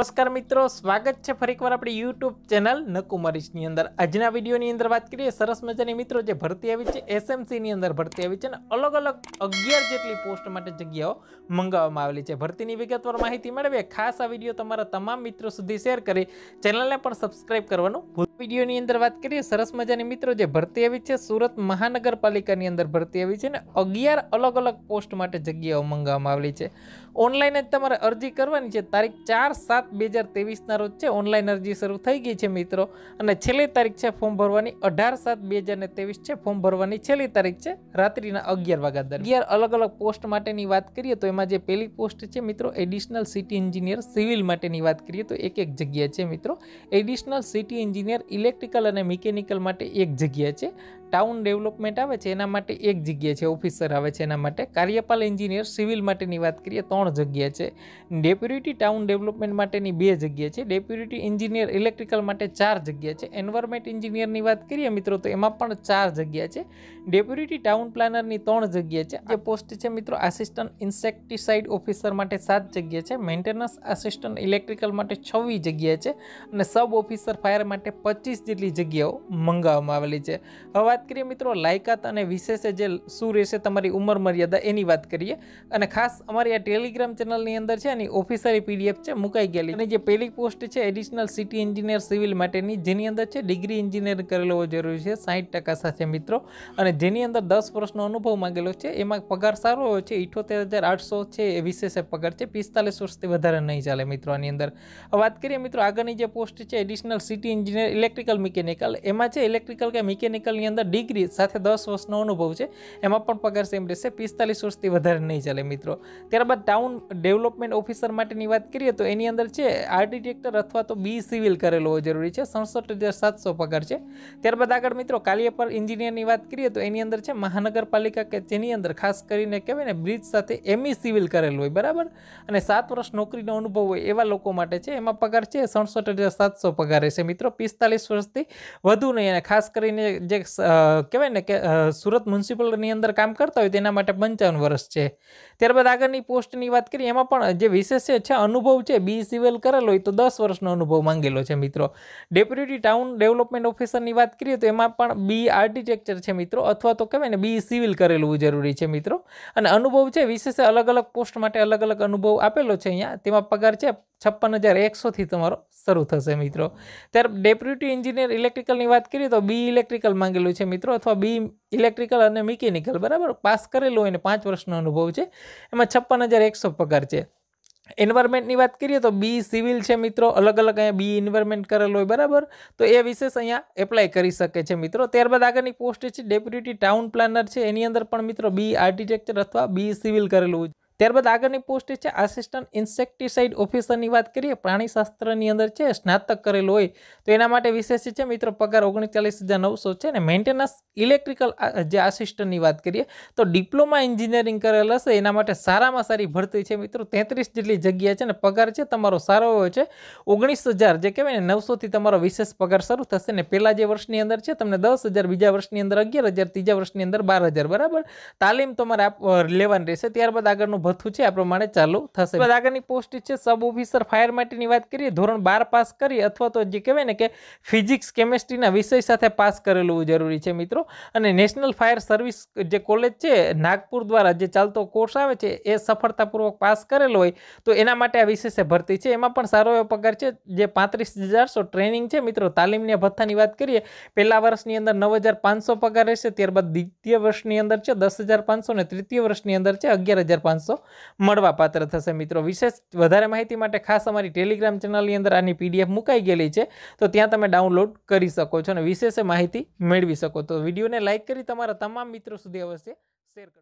નમસ્કાર મિત્રો સ્વાગત છે ફરીકવાર આપણી યુટ્યુબ ચેનલ નકુમરીશની અંદર આજના વિડીયોની અંદર વાત કરીએ સરસ મજાની મિત્રો જે ભરતી આવી છે એસએમસીની અંદર ભરતી આવી છે અને અલગ અલગ અગિયાર જેટલી પોસ્ટ માટે જગ્યાઓ મંગાવવામાં આવેલી છે ભરતીની વિગતવાર માહિતી મેળવીએ ખાસ આ વિડીયો તમારા તમામ મિત્રો સુધી શેર કરી ચેનલને પણ સબસ્ક્રાઇબ કરવાનું ભૂલ વિડીયોની અંદર વાત કરીએ સરસ મજાની મિત્રો જે ભરતી આવી છે સુરત મહાનગરપાલિકાની અંદર ભરતી આવી છે અને અગિયાર અલગ અલગ પોસ્ટ માટે જગ્યાઓ મંગાવવામાં આવેલી છે ઓનલાઈન જ તમારે અરજી કરવાની છે તારીખ ચાર સાત બે હજાર તેવીસના રોજ છે ઓનલાઈન અરજી શરૂ થઈ ગઈ છે મિત્રો અને છેલ્લી તારીખ છે ફોર્મ ભરવાની અઢાર સાત બે હજાર તેવીસ છે ફોર્મ ભરવાની છેલ્લી તારીખ છે રાત્રિના અગિયાર વાગ્યા દર અગિયાર અલગ અલગ પોસ્ટ માટેની વાત કરીએ તો એમાં જે પહેલી પોસ્ટ છે મિત્રો એડિશનલ સિટી એન્જિનિયર સિવિલ માટેની વાત કરીએ તો એક એક જગ્યા છે મિત્રો એડિશનલ સિટી એન્જિનિયર ઇલેક્ટ્રિકલ અને મિકેનિકલ માટે એક જગ્યા છે ટાઉન ડેવલપમેન્ટ આવે છે એના માટે એક જગ્યા છે ઓફિસર આવે છે એના માટે કાર્યપાલ એન્જિનિયર સિવિલ માટેની વાત કરીએ ત્રણ જગ્યા છે ડેપ્યુટી ટાઉન ડેવલપમેન્ટ માટેની બે જગ્યા છે ડેપ્યુટી એન્જિનિયર ઇલેક્ટ્રિકલ માટે ચાર જગ્યા છે એન્વાયરમેન્ટ એન્જિનિયરની વાત કરીએ મિત્રો તો એમાં પણ ચાર જગ્યા છે ડેપ્યુટી ટાઉન પ્લાનરની ત્રણ જગ્યા છે જે પોસ્ટ છે મિત્રો આસિસ્ટન્ટ ઇન્સેક્ટિસાઇડ ઓફિસર માટે સાત જગ્યા છે મેન્ટેનન્સ આસિસ્ટન્ટ ઇલેક્ટ્રિકલ માટે છવ્વીસ જગ્યા છે અને સબ ઓફિસર ફાયર માટે પચીસ જેટલી જગ્યાઓ મંગાવવામાં આવેલી છે હવે વાત કરીએ મિત્રો લાયકાત અને વિશેષ જે શું રહેશે તમારી ઉંમર મર્યાદા એની વાત કરીએ અને ખાસ અમારી આ ટેલિગ્રામ ચેનલની અંદર છે એની ઓફિસરી પીડીએફ છે મુકાઈ ગયેલી અને જે પહેલી પોસ્ટ છે એડિશનલ સિટી એન્જિનિયર સિવિલ માટેની જેની અંદર છે ડિગ્રી એન્જિનિયર કરેલો હોવો જરૂરી છે સાહીઠ સાથે મિત્રો અને જેની અંદર દસ વર્ષનો અનુભવ માંગેલો છે એમાં પગાર સારો હોય છે ઇઠોતેર હજાર આઠસો છે એ વિશેષ પગાર છે પિસ્તાલીસ વર્ષથી વધારે નહીં ચાલે મિત્રો આની અંદર વાત કરીએ મિત્રો આગળની જે પોસ્ટ છે additional city engineer electrical mechanical એમાં છે ઇલેક્ટ્રિકલ કે મિકેનિકલની અંદર ડિગ્રી સાથે દસ વર્ષનો અનુભવ છે એમાં પણ પગાર સેમ રહેશે પિસ્તાલીસ વર્ષથી વધારે નહીં ચાલે મિત્રો ત્યારબાદ ટાઉન ડેવલપમેન્ટ ઓફિસર માટેની વાત કરીએ તો એની અંદર છે આર્કિટેક્ટર અથવા તો બી સિવિલ કરેલો હોવો જરૂરી છે સડસઠ હજાર સાતસો પગાર છે ત્યારબાદ આગળ મિત્રો કાલિયાપર એન્જિનિયરની વાત કરીએ તો એની અંદર છે મહાનગરપાલિકા કે જેની અંદર ખાસ કરીને કહેવાય ને બ્રિજ સાથે એમઈ સિવિલ કરેલું હોય બરાબર અને સાત વર્ષ નોકરીનો અનુભવ હોય એવા લોકો માટે છે એમાં પગાર છે સડસઠ હજાર સાતસો પગાર રહેશે મિત્રો પિસ્તાલીસ વર્ષથી વધુ નહીં અને ખાસ કરીને જે કહેવાય ને કે સુરત મ્યુનિસિપલની અંદર કામ કરતા હોય તેના માટે પંચાવન વર્ષ છે ત્યારબાદ આગળની પોસ્ટની વાત કરીએ એમાં પણ જે વિશેષ છે અનુભવ છે બી સિવિલ કરેલો હોય તો દસ વર્ષનો અનુભવ માંગેલો છે મિત્રો ડેપ્યુટી ટાઉન ડેવલપમેન્ટ ઓફિસરની વાત કરીએ તો એમાં પણ બી આર્કિટેક્ચર છે મિત્રો અથવા તો કહેવાય ને બી સિવિલ કરેલું જરૂરી છે મિત્રો અને અનુભવ છે વિશેષ અલગ અલગ પોસ્ટ માટે અલગ અલગ અનુભવ આપેલો છે અહીંયા તેમાં પગાર છે છપ્પન હજાર એકસોથી તમારો શરૂ થશે મિત્રો ત્યારે ડેપ્યુટી એન્જિનિયર ઇલેક્ટ્રિકલની વાત કરીએ તો બી ઇલેક્ટ્રિકલ માંગેલું છે મિત્રો અથવા બી ઇલેક્ટ્રિકલ અને મિકેનિકલ બરાબર પાસ કરેલું હોય ને પાંચ વર્ષનો અનુભવ છે એમાં છપ્પન હજાર એકસો પગાર છે એન્વાયરમેન્ટની વાત કરીએ તો બી સિવિલ છે મિત્રો અલગ અલગ અહીંયા બી એન્વાયરમેન્ટ કરેલું હોય બરાબર તો એ વિશેષ અહીંયા એપ્લાય કરી શકે છે મિત્રો ત્યારબાદ આગળની પોસ્ટ છે ડેપ્યુટી ટાઉન પ્લાનર છે એની અંદર પણ મિત્રો બી આર્કિટેક્ચર અથવા બી સિવિલ કરેલું ત્યારબાદ આગળની પોસ્ટ છે આસિસ્ટન્ટ ઇન્સેક્ટિસાઇડ ઓફિસરની વાત કરીએ પ્રાણીશાસ્ત્રની અંદર છે સ્નાતક કરેલું હોય તો એના માટે વિશેષ છે મિત્રો પગાર ઓગણચાલીસ હજાર નવસો છે અને મેન્ટેનન્સ ઇલેક્ટ્રિકલ જે આસિસ્ટન્ટની વાત કરીએ તો ડિપ્લોમા એન્જિનિયરિંગ કરેલ હશે એના માટે સારામાં સારી ભરતી છે મિત્રો તેત્રીસ જેટલી જગ્યા છે અને પગાર છે તમારો સારો એવો છે ઓગણીસ હજાર જે કહેવાય ને નવસોથી તમારો વિશેષ પગાર શરૂ થશે ને પહેલાં જે વર્ષની અંદર છે તમને દસ હજાર બીજા વર્ષની અંદર અગિયાર હજાર ત્રીજા વર્ષની અંદર બાર હજાર બરાબર તાલીમ તમારે લેવાની રહેશે ત્યારબાદ આગળનું ભથ્થું છે આ પ્રમાણે ચાલુ થશે આગળની પોસ્ટ છે સબ ઓફિસર ફાયર માટેની વાત કરીએ ધોરણ બાર પાસ કરી અથવા તો જે કહેવાય ને કે ફિઝિક્સ કેમેસ્ટ્રીના વિષય સાથે પાસ કરેલું જરૂરી છે મિત્રો અને નેશનલ ફાયર સર્વિસ જે કોલેજ છે નાગપુર દ્વારા જે ચાલતો કોર્સ આવે છે એ સફળતાપૂર્વક પાસ કરેલો હોય તો એના માટે આ વિશેષ ભરતી છે એમાં પણ સારો એવો પગાર છે જે પાંત્રીસ હજારસો ટ્રેનિંગ છે મિત્રો તાલીમની ભથ્થાની વાત કરીએ પહેલા વર્ષની અંદર નવ હજાર પાંચસો પગાર રહેશે ત્યારબાદ દ્વિતીય વર્ષની અંદર છે દસ હજાર પાંચસો અને તૃતીય વર્ષની અંદર છે અગિયાર હજાર પાંચસો મળવાપાત્ર થશે મિત્રો વિશેષ વધારે માહિતી માટે ખાસ અમારી ટેલિગ્રામ ચેનલની અંદર આની પીડીએફ મુકાઈ ગયેલી છે તો ત્યાં તમે ડાઉનલોડ કરી શકો છો અને વિશેષ માહિતી મેળવી શકો તો વિડીયોને લાઇક કરી તમારા તમામ મિત્રો સુધી અવશ્ય શેર કરો